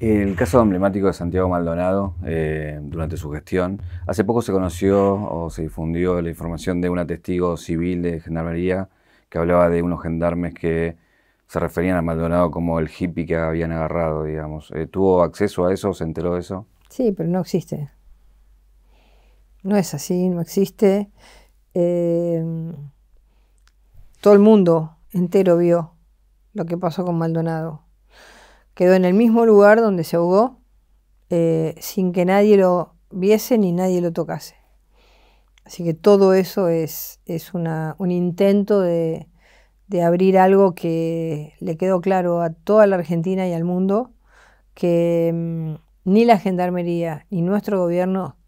El caso emblemático de Santiago Maldonado eh, durante su gestión. Hace poco se conoció o se difundió la información de un testigo civil de gendarmería que hablaba de unos gendarmes que se referían a Maldonado como el hippie que habían agarrado, digamos. Eh, ¿Tuvo acceso a eso? ¿Se enteró de eso? Sí, pero no existe. No es así, no existe. Eh, todo el mundo entero vio lo que pasó con Maldonado Quedó en el mismo lugar donde se ahogó, eh, sin que nadie lo viese ni nadie lo tocase. Así que todo eso es, es una, un intento de, de abrir algo que le quedó claro a toda la Argentina y al mundo, que mm, ni la Gendarmería ni nuestro gobierno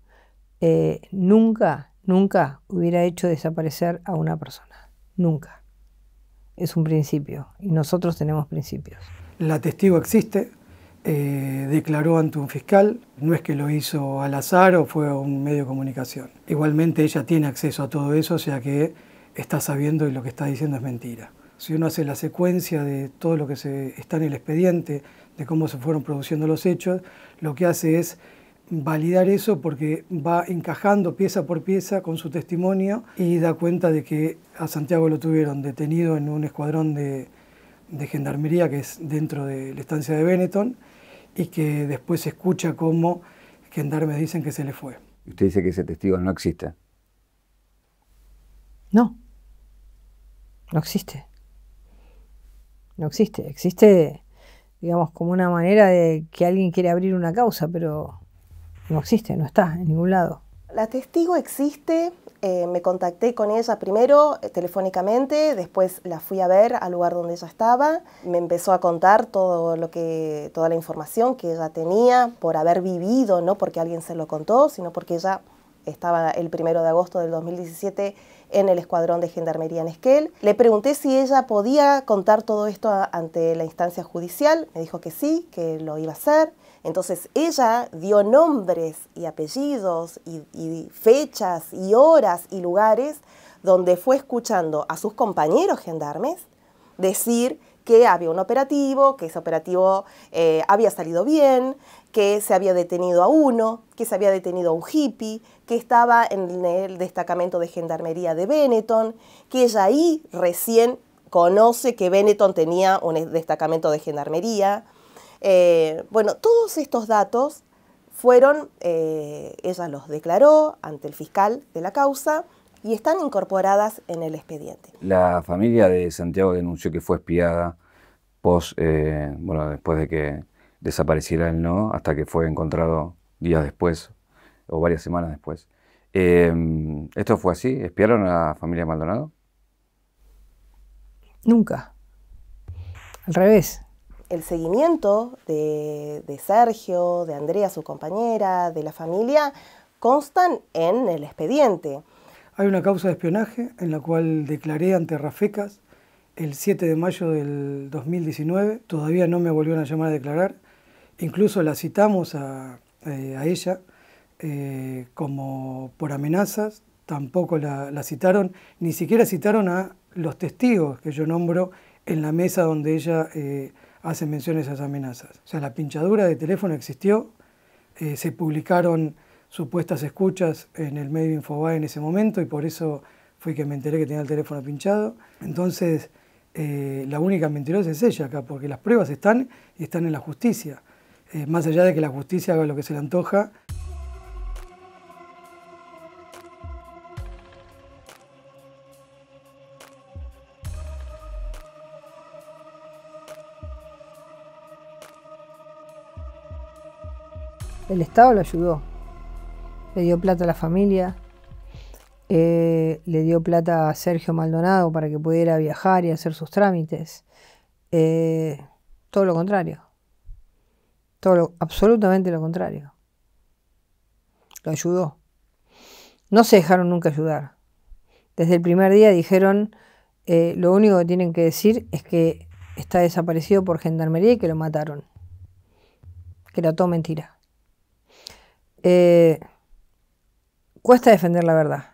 eh, nunca, nunca hubiera hecho desaparecer a una persona. Nunca. Es un principio y nosotros tenemos principios. La testigo existe, eh, declaró ante un fiscal, no es que lo hizo al azar o fue a un medio de comunicación. Igualmente ella tiene acceso a todo eso, o sea que está sabiendo y lo que está diciendo es mentira. Si uno hace la secuencia de todo lo que se está en el expediente, de cómo se fueron produciendo los hechos, lo que hace es validar eso porque va encajando pieza por pieza con su testimonio y da cuenta de que a Santiago lo tuvieron detenido en un escuadrón de, de Gendarmería, que es dentro de la estancia de Benetton, y que después se escucha como gendarmes dicen que se le fue. Usted dice que ese testigo no existe. No, no existe. No existe. Existe, digamos, como una manera de que alguien quiere abrir una causa, pero no existe, no está en ningún lado. La testigo existe eh, me contacté con ella primero eh, telefónicamente, después la fui a ver al lugar donde ella estaba, me empezó a contar todo lo que, toda la información que ella tenía por haber vivido, no porque alguien se lo contó, sino porque ella estaba el primero de agosto del 2017 en el Escuadrón de Gendarmería en Esquel. Le pregunté si ella podía contar todo esto ante la instancia judicial, me dijo que sí, que lo iba a hacer. Entonces ella dio nombres y apellidos y, y fechas y horas y lugares donde fue escuchando a sus compañeros gendarmes decir que había un operativo, que ese operativo eh, había salido bien, que se había detenido a uno, que se había detenido a un hippie, que estaba en el destacamento de gendarmería de Benetton, que ella ahí recién conoce que Benetton tenía un destacamento de gendarmería. Eh, bueno, todos estos datos fueron, eh, ella los declaró ante el fiscal de la causa, y están incorporadas en el expediente. La familia de Santiago denunció que fue espiada post, eh, bueno, después de que desapareciera el no, hasta que fue encontrado días después o varias semanas después. Eh, ¿Esto fue así? ¿Espiaron a la familia Maldonado? Nunca. Al revés. El seguimiento de Sergio, de Andrea, su compañera, de la familia, constan en el expediente. Hay una causa de espionaje en la cual declaré ante Rafecas el 7 de mayo del 2019. Todavía no me volvieron a llamar a declarar. Incluso la citamos a, eh, ella eh, como por amenazas. Tampoco la, citaron. Ni siquiera citaron a los testigos que yo nombro en la mesa donde ella eh, hace mención a esas amenazas. O sea, la pinchadura de teléfono existió. se publicaron supuestas escuchas en el medio Infobae en ese momento y por eso fue que me enteré que tenía el teléfono pinchado. Entonces, eh, la única mentirosa es ella acá, porque las pruebas están y están en la justicia. Eh, más allá de que la justicia haga lo que se le antoja. El Estado la ayudó, le dio plata a la familia, eh, le dio plata a Sergio Maldonado para que pudiera viajar y hacer sus trámites. Eh, todo lo contrario. Todo absolutamente lo contrario. Lo ayudó. No se dejaron nunca ayudar. Desde el primer día dijeron, eh, lo único que tienen que decir es que está desaparecido por gendarmería y que lo mataron. Que era todo mentira. Eh, cuesta defender la verdad.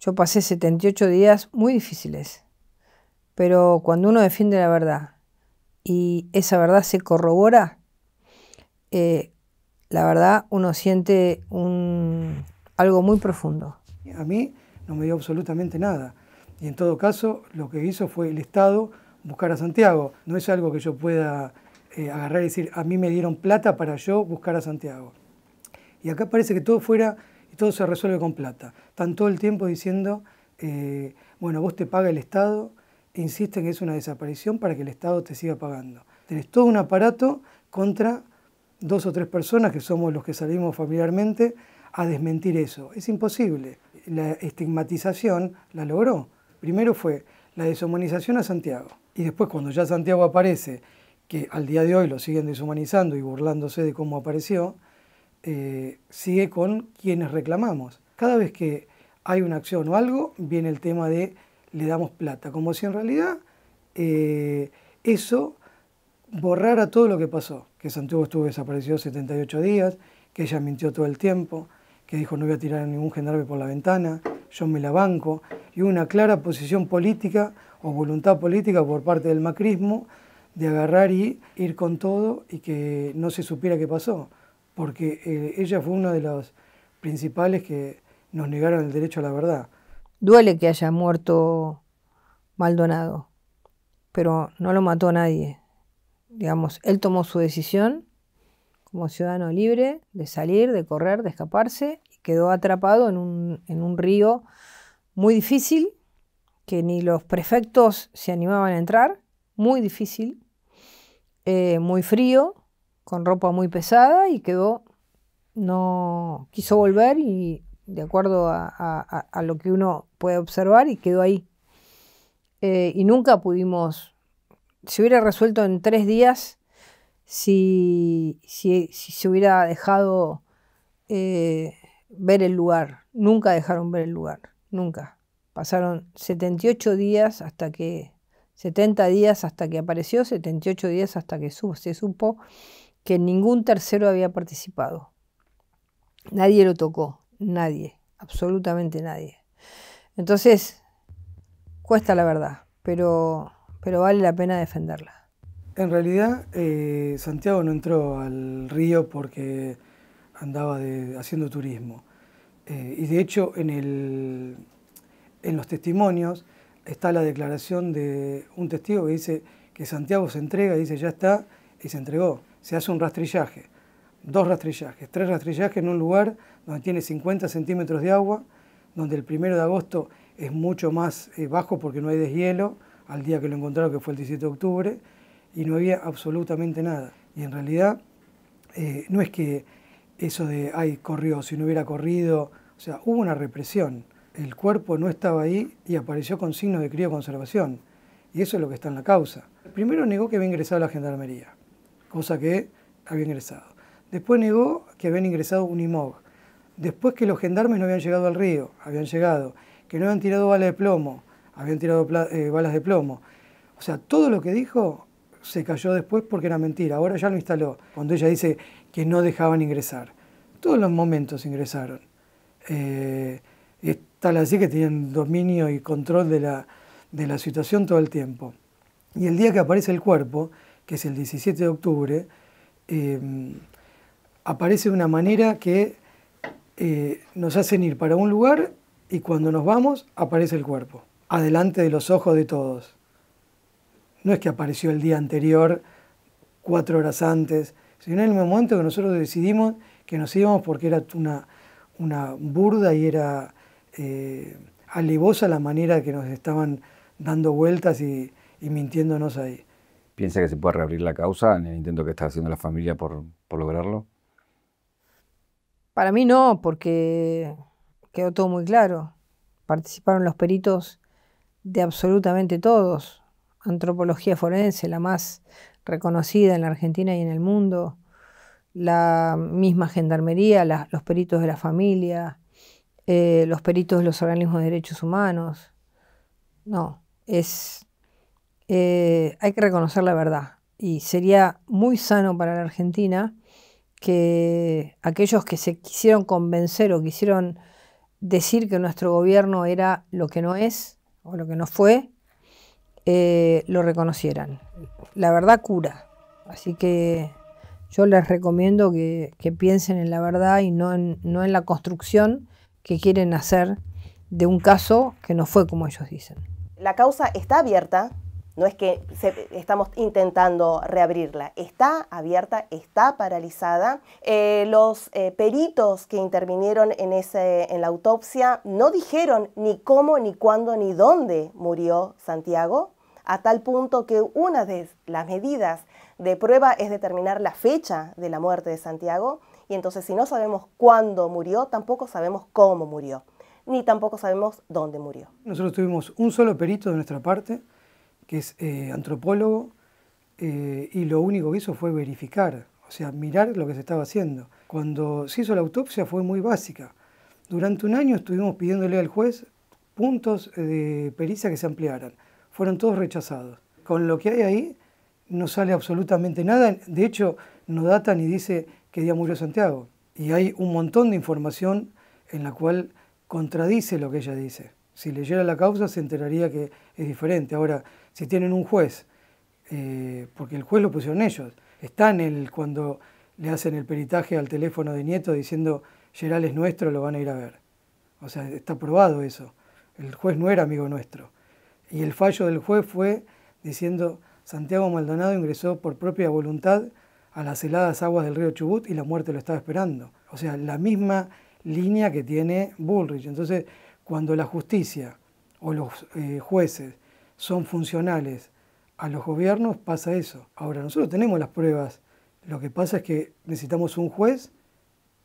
Yo pasé 78 días muy difíciles, pero cuando uno defiende la verdad y esa verdad se corrobora, eh, la verdad uno siente algo muy profundo. A mí no me dio absolutamente nada. Y en todo caso, lo que hizo fue el Estado buscar a Santiago. No es algo que yo pueda eh, agarrar y decir, a mí me dieron plata para yo buscar a Santiago. Y acá parece que todo fuera y todo se resuelve con plata. Están todo el tiempo diciendo, eh, bueno, vos te paga el Estado, e insisten que es una desaparición para que el Estado te siga pagando. Tenés todo un aparato contra dos o tres personas que somos los que salimos familiarmente a desmentir eso. Es imposible. La estigmatización la logró. Primero fue la deshumanización a Santiago. Y después cuando ya Santiago aparece, que al día de hoy lo siguen deshumanizando y burlándose de cómo apareció, eh, sigue con quienes reclamamos. Cada vez que hay una acción o algo, viene el tema de le damos plata, como si en realidad eh, eso borrara todo lo que pasó, que Santiago estuvo desaparecido 78 días, que ella mintió todo el tiempo, que dijo no voy a tirar a ningún gendarme por la ventana, yo me la banco, y una clara posición política o voluntad política por parte del macrismo de agarrar y ir con todo y que no se supiera qué pasó porque eh, ella fue una de las principales que nos negaron el derecho a la verdad. Duele que haya muerto Maldonado, pero no lo mató nadie. Digamos, él tomó su decisión como ciudadano libre de salir, de correr, de escaparse, y quedó atrapado en un, río muy difícil, que ni los prefectos se animaban a entrar, muy difícil, eh, muy frío, con ropa muy pesada y quedó, no quiso volver y de acuerdo a, lo que uno puede observar y quedó ahí. Eh, y nunca pudimos, se hubiera resuelto en tres días si, si, si se hubiera dejado eh, ver el lugar. Nunca dejaron ver el lugar, nunca. Pasaron 78 días hasta que 70 días hasta que apareció, 78 días hasta que se supo que ningún tercero había participado. Nadie lo tocó, nadie, absolutamente nadie. Entonces, cuesta la verdad, pero, pero vale la pena defenderla. En realidad, eh, Santiago no entró al río porque andaba haciendo turismo. Eh, y de hecho, en, el, en los testimonios está la declaración de un testigo que dice que Santiago se entrega y dice, ya está, y se entregó. Se hace un rastrillaje, dos rastrillajes, tres rastrillajes en un lugar donde tiene 50 centímetros de agua, donde el primero de agosto es mucho más eh, bajo porque no hay deshielo, al día que lo encontraron, que fue el 17 de octubre, y no había absolutamente nada. Y en realidad, eh, no es que eso de, ay, corrió, si no hubiera corrido, o sea, hubo una represión. El cuerpo no estaba ahí y apareció con signos de crioconservación. Y eso es lo que está en la causa. Primero negó que había ingresado a la gendarmería cosa que había ingresado. Después negó que habían ingresado un IMOG. Después que los gendarmes no habían llegado al río, habían llegado. Que no habían tirado balas de plomo, habían tirado eh, balas de plomo. O sea, todo lo que dijo se cayó después porque era mentira. Ahora ya lo instaló. Cuando ella dice que no dejaban ingresar. Todos los momentos ingresaron. Eh, tal así que tienen dominio y control de la situación todo el tiempo. Y el día que aparece el cuerpo, que es el 17 de octubre, em, aparece de una manera que eh, nos hacen ir para un lugar y cuando nos vamos aparece el cuerpo, adelante de los ojos de todos. No es que apareció el día anterior, cuatro horas antes, sino en el momento que nosotros decidimos que nos íbamos porque era una, una burda y era eh, alevosa la manera que nos estaban dando vueltas y mintiéndonos ahí. ¿Piensa que se puede reabrir la causa en el intento que está haciendo la familia por, lograrlo? Para mí no, porque quedó todo muy claro. Participaron los peritos de absolutamente todos. Antropología forense, la más reconocida en la Argentina y en el mundo. La misma gendarmería, los peritos de la familia, eh, los peritos de los organismos de derechos humanos. No, es eh, hay que reconocer la verdad. Y sería muy sano para la Argentina que aquellos que se quisieron convencer o quisieron decir que nuestro gobierno era lo que no es o lo que no fue, eh, lo reconocieran. La verdad cura. Así que yo les recomiendo que, piensen en la verdad y no en, no en la construcción que quieren hacer de un caso que no fue como ellos dicen. La causa está abierta, no es que estamos intentando reabrirla, está abierta, está paralizada. Eh, los eh, peritos que intervinieron en, en la autopsia no dijeron ni cómo, ni cuándo, ni dónde murió Santiago, a tal punto que una de las medidas de prueba es determinar la fecha de la muerte de Santiago, y entonces si no sabemos cuándo murió, tampoco sabemos cómo murió, ni tampoco sabemos dónde murió. Nosotros tuvimos un solo perito de nuestra parte, es eh, antropólogo, eh, y lo único que hizo fue verificar, o sea, mirar lo que se estaba haciendo. Cuando se hizo la autopsia fue muy básica. Durante un año estuvimos pidiéndole al juez puntos eh, de pericia que se ampliaran. Fueron todos rechazados. Con lo que hay ahí no sale absolutamente nada. De hecho, no data ni dice qué día murió Santiago. Y hay un montón de información en la cual contradice lo que ella dice si leyera la causa se enteraría que es diferente. Ahora, si tienen un juez, eh, porque el juez lo pusieron ellos, está en el cuando le hacen el peritaje al teléfono de Nieto diciendo Geral es nuestro, lo van a ir a ver. O sea, está probado eso. El juez no era amigo nuestro. Y el fallo del juez fue diciendo Santiago Maldonado ingresó por propia voluntad a las heladas aguas del río Chubut y la muerte lo estaba esperando. O sea, la misma línea que tiene Bullrich. Entonces, cuando la justicia o los eh, jueces son funcionales a los gobiernos, pasa eso. Ahora, nosotros tenemos las pruebas. Lo que pasa es que necesitamos un juez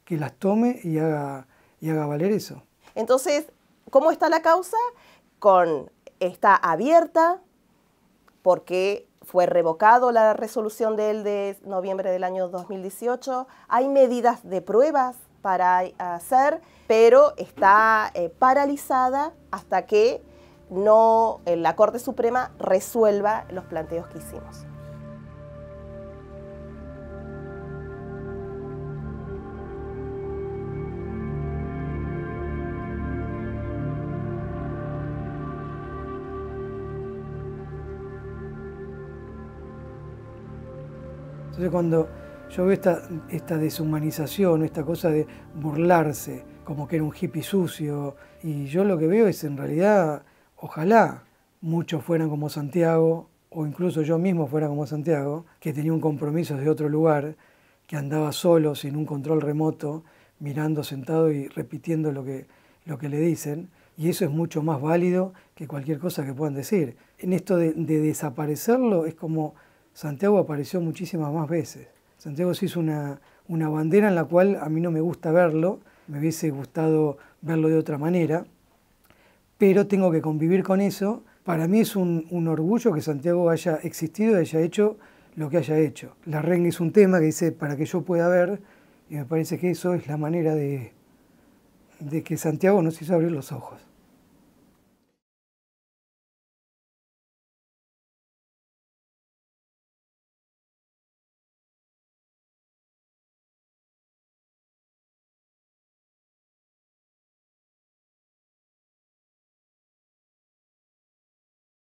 que las tome y haga, y haga valer eso. Entonces, ¿cómo está la causa? Con, está abierta porque fue revocado la resolución del de noviembre del año 2018. ¿Hay medidas de pruebas para eh, hacer, pero está eh, paralizada hasta que no eh, la Corte Suprema resuelva los planteos que hicimos. Entonces cuando yo veo esta, deshumanización, esta cosa de burlarse, como que era un hippie sucio, y yo lo que veo es en realidad, ojalá muchos fueran como Santiago, o incluso yo mismo fuera como Santiago, que tenía un compromiso de otro lugar, que andaba solo, sin un control remoto, mirando sentado y repitiendo lo que, le dicen. Y eso es mucho más válido que cualquier cosa que puedan decir. En esto de desaparecerlo es como Santiago apareció muchísimas más veces. Santiago se hizo una, bandera en la cual a mí no me gusta verlo, me hubiese gustado verlo de otra manera, pero tengo que convivir con eso. Para mí es un, orgullo que Santiago haya existido y haya hecho lo que haya hecho. La renga es un tema que dice para que yo pueda ver, y me parece que eso es la manera de, de que Santiago nos hizo abrir los ojos.